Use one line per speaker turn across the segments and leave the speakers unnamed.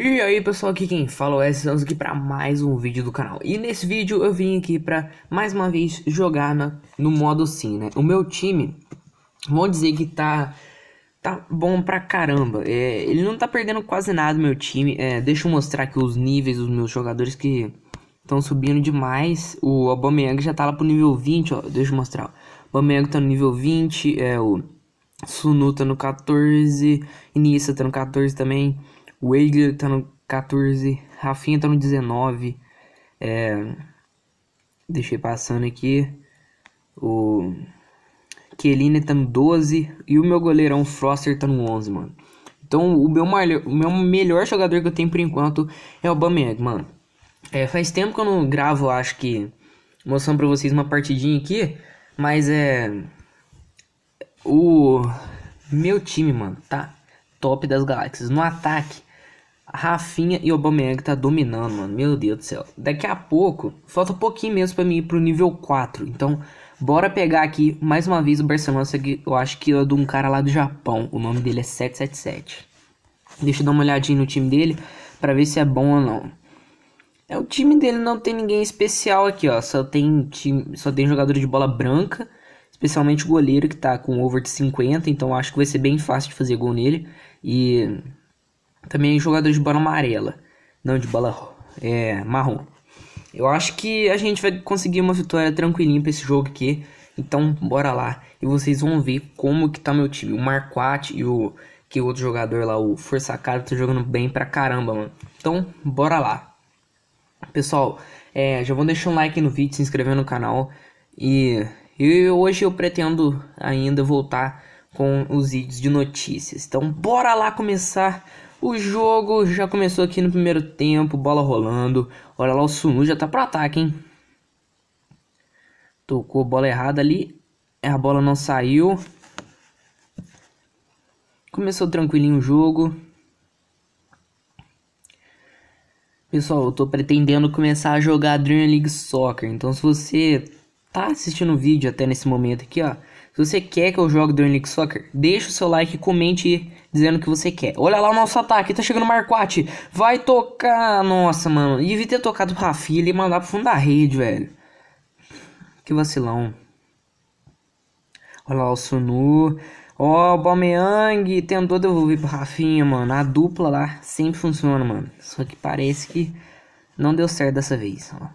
E aí pessoal, aqui quem fala é estamos aqui para mais um vídeo do canal E nesse vídeo eu vim aqui para mais uma vez jogar na, no modo sim, né O meu time, vou dizer que tá, tá bom pra caramba é, Ele não tá perdendo quase nada meu time é, Deixa eu mostrar aqui os níveis dos meus jogadores que estão subindo demais O Aubameyang já tá lá pro nível 20, ó, deixa eu mostrar O Aubameyang tá no nível 20, é, o Sunu tá no 14 Inissa tá no 14 também o Wagner tá no 14. Rafinha tá no 19. É, deixei passando aqui. O Kelini tá no 12. E o meu goleirão Froster tá no 11, mano. Então o meu, o meu melhor jogador que eu tenho por enquanto é o Bameg, mano. É, faz tempo que eu não gravo, acho que. Mostrando pra vocês uma partidinha aqui. Mas é. O meu time, mano, tá top das galáxias. No ataque, Rafinha e Aubameyang tá dominando, mano. Meu Deus do céu. Daqui a pouco, falta um pouquinho mesmo para mim ir pro nível 4. Então, bora pegar aqui mais uma vez o Barcelona, que eu acho que é de um cara lá do Japão. O nome dele é 777. Deixa eu dar uma olhadinha no time dele para ver se é bom ou não. É o time dele não tem ninguém especial aqui, ó. Só tem time, só tem jogador de bola branca, especialmente o goleiro que tá com over de 50, então acho que vai ser bem fácil de fazer gol nele. E também jogadores de bola amarela, não de bola é, marrom. Eu acho que a gente vai conseguir uma vitória tranquilinha para esse jogo aqui. Então, bora lá. E vocês vão ver como que tá meu time. O Marquat e o que outro jogador lá, o Força Cara, tá jogando bem pra caramba, mano. Então, bora lá. Pessoal, é, já vão deixar um like no vídeo, se inscrever no canal. E, e hoje eu pretendo ainda voltar com os vídeos de notícias. Então, bora lá começar o jogo já começou aqui no primeiro tempo, bola rolando. Olha lá, o Sunu já tá pro ataque, hein? Tocou bola errada ali. A bola não saiu. Começou tranquilinho o jogo. Pessoal, eu tô pretendendo começar a jogar Dream League Soccer. Então, se você tá assistindo o vídeo até nesse momento aqui, ó. Se você quer que eu jogue Dream League Soccer, deixa o seu like e comente dizendo que você quer. Olha lá o nosso ataque, tá chegando o Marquate. Vai tocar, nossa, mano. Devia ter tocado o Rafinha e mandar pro fundo da rede, velho. Que vacilão. Olha lá o Sunu. Ó, oh, o Bomeang tentou devolver pro Rafinha, mano. A dupla lá sempre funciona, mano. Só que parece que não deu certo dessa vez. Ó.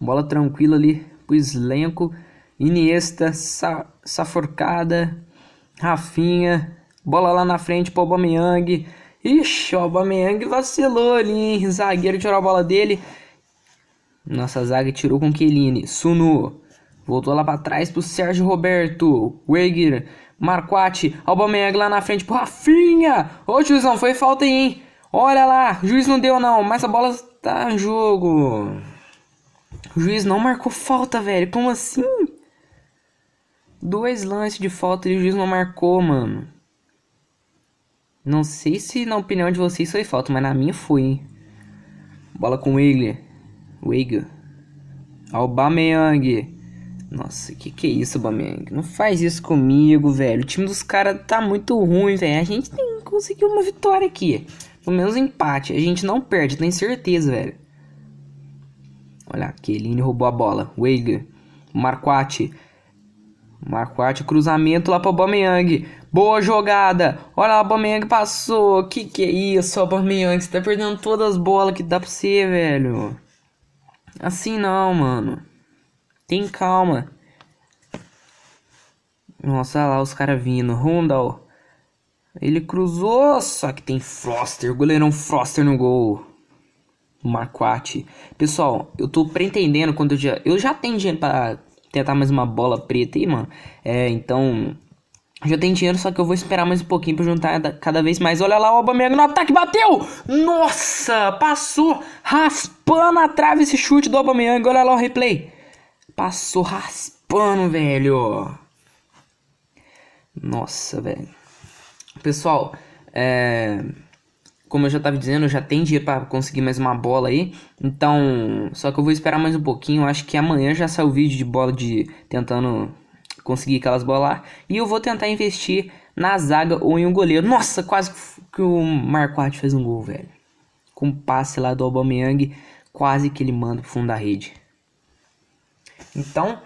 Bola tranquila ali pro Slenko. Iniesta, sa saforcada. Rafinha, Bola lá na frente pro Aubameyang. Ixi, o Aubameyang vacilou ali, hein? Zagueiro tirou a bola dele. Nossa zaga tirou com Kelini. Sunu. Voltou lá para trás pro Sérgio Roberto. Weger. Marquati. Aubameyang lá na frente pro Rafinha. Ô, tiozão, foi falta aí, hein? Olha lá. Juiz não deu, não. Mas a bola tá em jogo. O juiz não marcou falta, velho. Como assim? Dois lances de falta e o juiz não marcou, mano. Não sei se na opinião de vocês foi falta, mas na minha foi, hein? Bola com Wigler. Wigler. Aubameyang. Nossa, que que é isso, Aubameyang? Não faz isso comigo, velho. O time dos caras tá muito ruim, velho. A gente tem que conseguir uma vitória aqui. Pelo menos um empate. A gente não perde, tenho certeza, velho. Olha, Keline roubou a bola. Wigler. Marquati. Marquardt, cruzamento lá para Aubameyang. Boa jogada. Olha lá, Aubameyang passou. Que que é isso, Aubameyang? Você tá perdendo todas as bolas que dá para você, velho. Assim não, mano. Tem calma. Nossa, lá os caras vindo. Rundal. Ele cruzou, só que tem Foster, goleirão Foster no gol. Marquardt. Pessoal, eu tô pretendendo quando eu já... Eu já tenho dinheiro pra tentar mais uma bola preta aí, mano. É, então. Já tem dinheiro, só que eu vou esperar mais um pouquinho pra juntar cada vez mais. Olha lá o Aubameyang no ataque, bateu! Nossa! Passou raspando a trave esse chute do Aubameyang. Olha lá o replay. Passou raspando, velho. Nossa, velho. Pessoal, é como eu já estava dizendo, já tem dia para conseguir mais uma bola aí. Então, só que eu vou esperar mais um pouquinho. Eu acho que amanhã já sai o vídeo de bola de tentando conseguir aquelas bolas lá. E eu vou tentar investir na zaga ou em um goleiro. Nossa, quase que o Marquardt fez um gol, velho. Com um passe lá do Aubameyang, quase que ele manda pro fundo da rede. Então,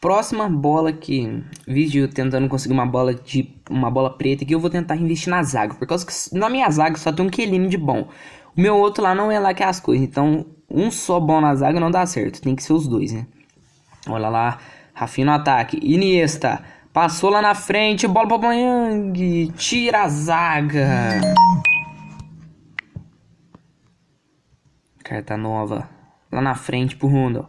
Próxima bola que vídeo tentando conseguir uma bola de uma bola preta que eu vou tentar investir na zaga, por causa que na minha zaga só tem um quelinho de bom. O meu outro lá não é lá que é as coisas, então um só bom na zaga não dá certo, tem que ser os dois, né? Olha lá, Rafinha no ataque, Iniesta passou lá na frente, bola para Boyang, tira a zaga. Carta nova lá na frente pro Rondo.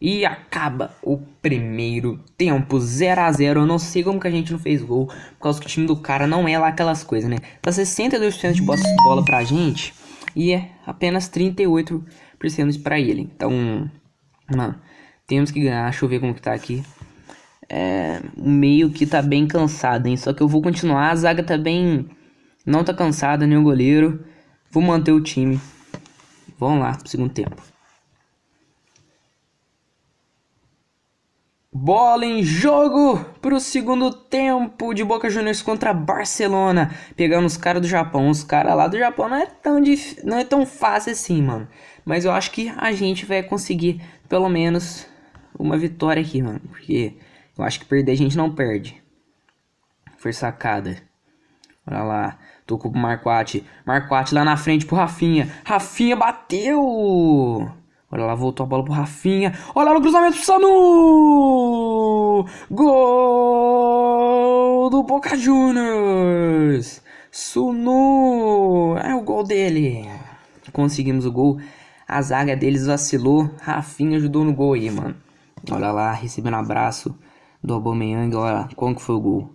E acaba o primeiro tempo, 0 a 0 Eu não sei como que a gente não fez gol, por causa que o time do cara não é lá aquelas coisas, né? Tá 62% de bola pra gente e é apenas 38% pra ele. Então, mano, temos que ganhar. Deixa eu ver como que tá aqui. É, meio que tá bem cansado, hein? Só que eu vou continuar. A zaga tá bem. Não tá cansada, nem o goleiro. Vou manter o time. Vamos lá pro segundo tempo. Bola em jogo para o segundo tempo de Boca Juniors contra Barcelona, pegando os caras do Japão. Os caras lá do Japão não é tão dif... não é tão fácil assim, mano. Mas eu acho que a gente vai conseguir pelo menos uma vitória aqui, mano, porque eu acho que perder a gente não perde. Foi sacada. Olha lá, tocou o Marquate. Marquate lá na frente pro Rafinha. Rafinha bateu! Olha lá, voltou a bola pro Rafinha. Olha lá o cruzamento pro Sanu! Gol do Boca Juniors! Sunu! É o gol dele! Conseguimos o gol. A zaga deles vacilou. Rafinha ajudou no gol aí, mano. Olha lá, recebendo um abraço do Aubameyang. Olha lá, como que foi o gol.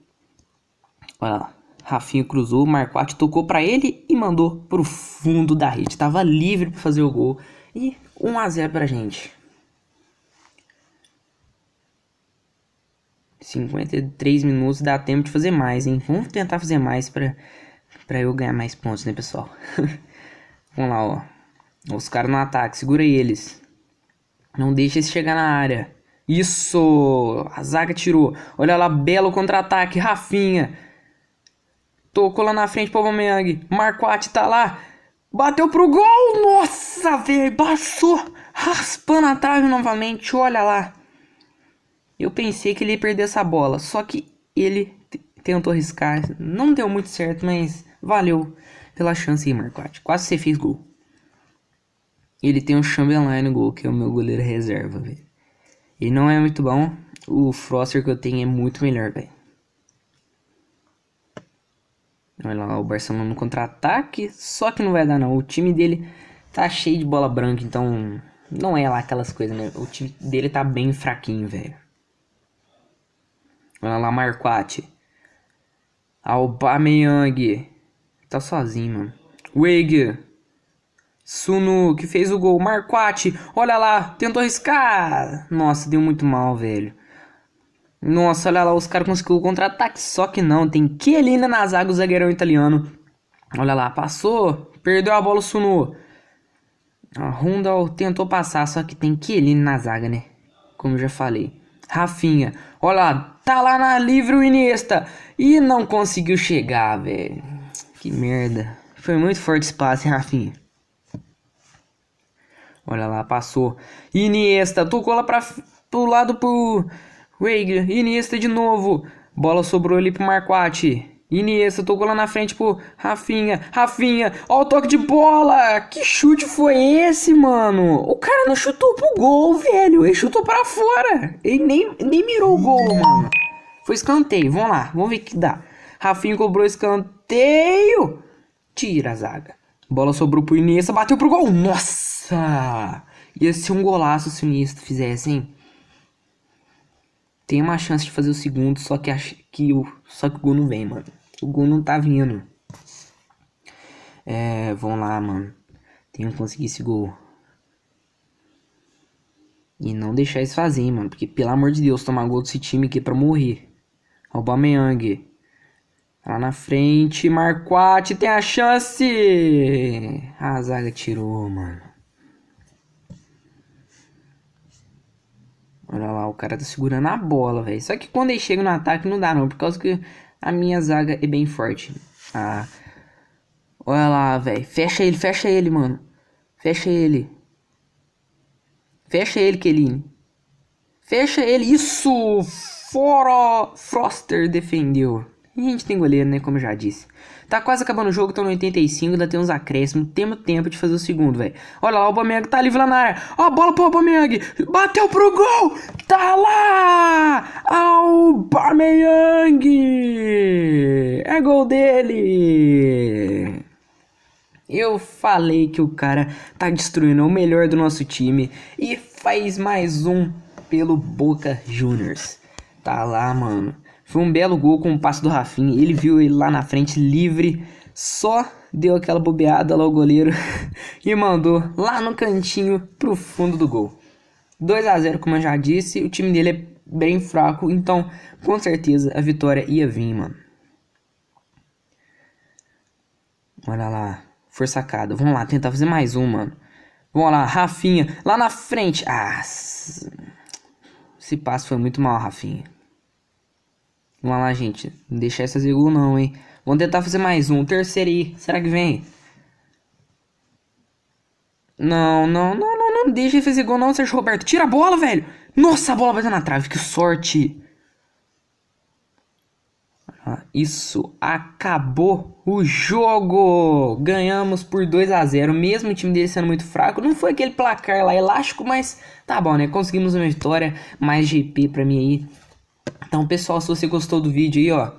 Olha lá. Rafinha cruzou, Marquardt tocou para ele e mandou pro fundo da rede. Tava livre para fazer o gol. E 1 a 0 pra gente. 53 minutos dá tempo de fazer mais, hein? Vamos tentar fazer mais pra, pra eu ganhar mais pontos, né, pessoal? Vamos lá, ó. Os caras no ataque, segura eles. Não deixa eles chegar na área. Isso! A zaga tirou. Olha lá, belo contra-ataque, Rafinha. Tocou lá na frente pro Aubameyang. Marquardt tá lá. Bateu pro gol! Nossa, velho! Baixou! Raspando a trave novamente, olha lá. Eu pensei que ele ia perder essa bola, só que ele tentou riscar. Não deu muito certo, mas valeu pela chance aí, Marquardt. Quase você fez gol. Ele tem o Chamberlain no gol, que é o meu goleiro reserva, velho. Ele não é muito bom. O Froster que eu tenho é muito melhor, velho. Olha lá o Barcelona no contra-ataque, só que não vai dar não. O time dele tá cheio de bola branca, então não é lá aquelas coisas, né? O time dele tá bem fraquinho, velho. Olha lá Marquate. Aubameyang. Tá sozinho, mano. Wig. Sunu, que fez o gol. Marquati. olha lá, tentou riscar. Nossa, deu muito mal, velho. Nossa, olha lá, os caras conseguiu o contra-ataque. Só que não, tem Chiellini na zaga, o zagueirão italiano. Olha lá, passou, perdeu a bola, sunou. Sunu. A Rundal tentou passar, só que tem Chiellini na zaga, né? Como já falei. Rafinha, olha lá, tá lá na livre o Iniesta. E não conseguiu chegar, velho. Que merda. Foi muito forte esse passe, hein, Rafinha? Olha lá, passou. Iniesta, tocou lá pra, pro lado pro... Reagan, Iniesta de novo. Bola sobrou ali pro Marquati. Iniesta tocou lá na frente pro Rafinha. Rafinha, ó o toque de bola! Que chute foi esse, mano? O cara não chutou pro gol, velho. Ele chutou para fora. Ele nem, nem mirou o gol, mano. Foi escanteio. Vamos lá, vamos ver o que dá. Rafinha cobrou escanteio. Tira a zaga. Bola sobrou pro Iniesta, bateu pro gol. Nossa! Ia ser um golaço se o Iniesta fizesse, hein? tem uma chance de fazer o segundo, só que, a, que, o, só que o gol não vem, mano. O gol não tá vindo. É, vão lá, mano. Tem que conseguir esse gol. E não deixar fazer, hein, mano. Porque, pelo amor de Deus, tomar gol desse time aqui é pra morrer. Aubameyang. Lá na frente, Marquate tem a chance. A zaga tirou, mano. Olha lá, o cara tá segurando a bola, velho. Só que quando ele chega no ataque não dá não, por causa que a minha zaga é bem forte. Ah, olha lá, velho. Fecha ele, fecha ele, mano. Fecha ele. Fecha ele, Kelly. Fecha ele. Isso! Fora! Froster defendeu. E a gente tem goleiro, né? Como eu já disse. Tá quase acabando o jogo, tô no 85, ainda tem uns acréscimos. Temos tempo de fazer o segundo, velho. Olha lá, o Aubameyang tá livre lá na área. Ó, bola pro Aubameyang. Bateu pro gol. Tá lá. Aubameyang. É gol dele. Eu falei que o cara tá destruindo o melhor do nosso time e faz mais um pelo Boca Juniors. Tá lá, mano. Foi um belo gol com o passe do Rafinha. Ele viu ele lá na frente, livre. Só deu aquela bobeada lá o goleiro e mandou lá no cantinho pro fundo do gol. 2 a 0 como eu já disse. O time dele é bem fraco. Então, com certeza, a vitória ia vir, mano. Olha lá. Foi sacada. Vamos lá, tentar fazer mais uma, mano. Vamos lá, Rafinha. Lá na frente. Ah. Esse passo foi muito mal, Rafinha. Vamos lá, gente. Não deixar essa seguro não, hein? Vamos tentar fazer mais um. Terceiro aí. Será que vem? Não, não, não, não, não. Deixa ele fazer gol não, Sérgio Roberto. Tira a bola, velho. Nossa, a bola bateu na trave. Que sorte. Ah, isso acabou o jogo. Ganhamos por 2 a 0 mesmo o time dele sendo muito fraco. Não foi aquele placar lá elástico, mas tá bom, né? Conseguimos uma vitória. Mais GP pra mim aí. Então, pessoal, se você gostou do vídeo aí, ó,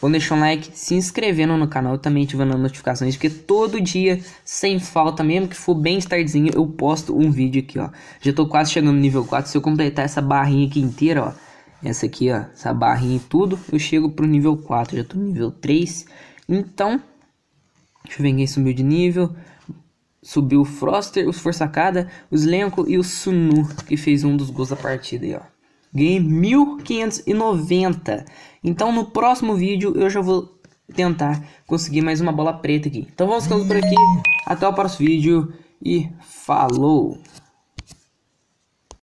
vão deixar um like, se inscrevendo no canal, também ativando as notificações, porque todo dia, sem falta, mesmo que for bem tardezinho, eu posto um vídeo aqui, ó. Já tô quase chegando no nível 4, se eu completar essa barrinha aqui inteira, ó, essa aqui, ó, essa barrinha e tudo, eu chego pro nível 4, já tô no nível 3. Então, deixa eu ver quem subiu de nível. Subiu o Froster, os Forçacada, os Lenko e o Sunu, que fez um dos gols da partida aí, ó. Ganhei 1590. Então no próximo vídeo eu já vou tentar conseguir mais uma bola preta aqui. Então vamos ficando por aqui. Até o próximo vídeo e falou!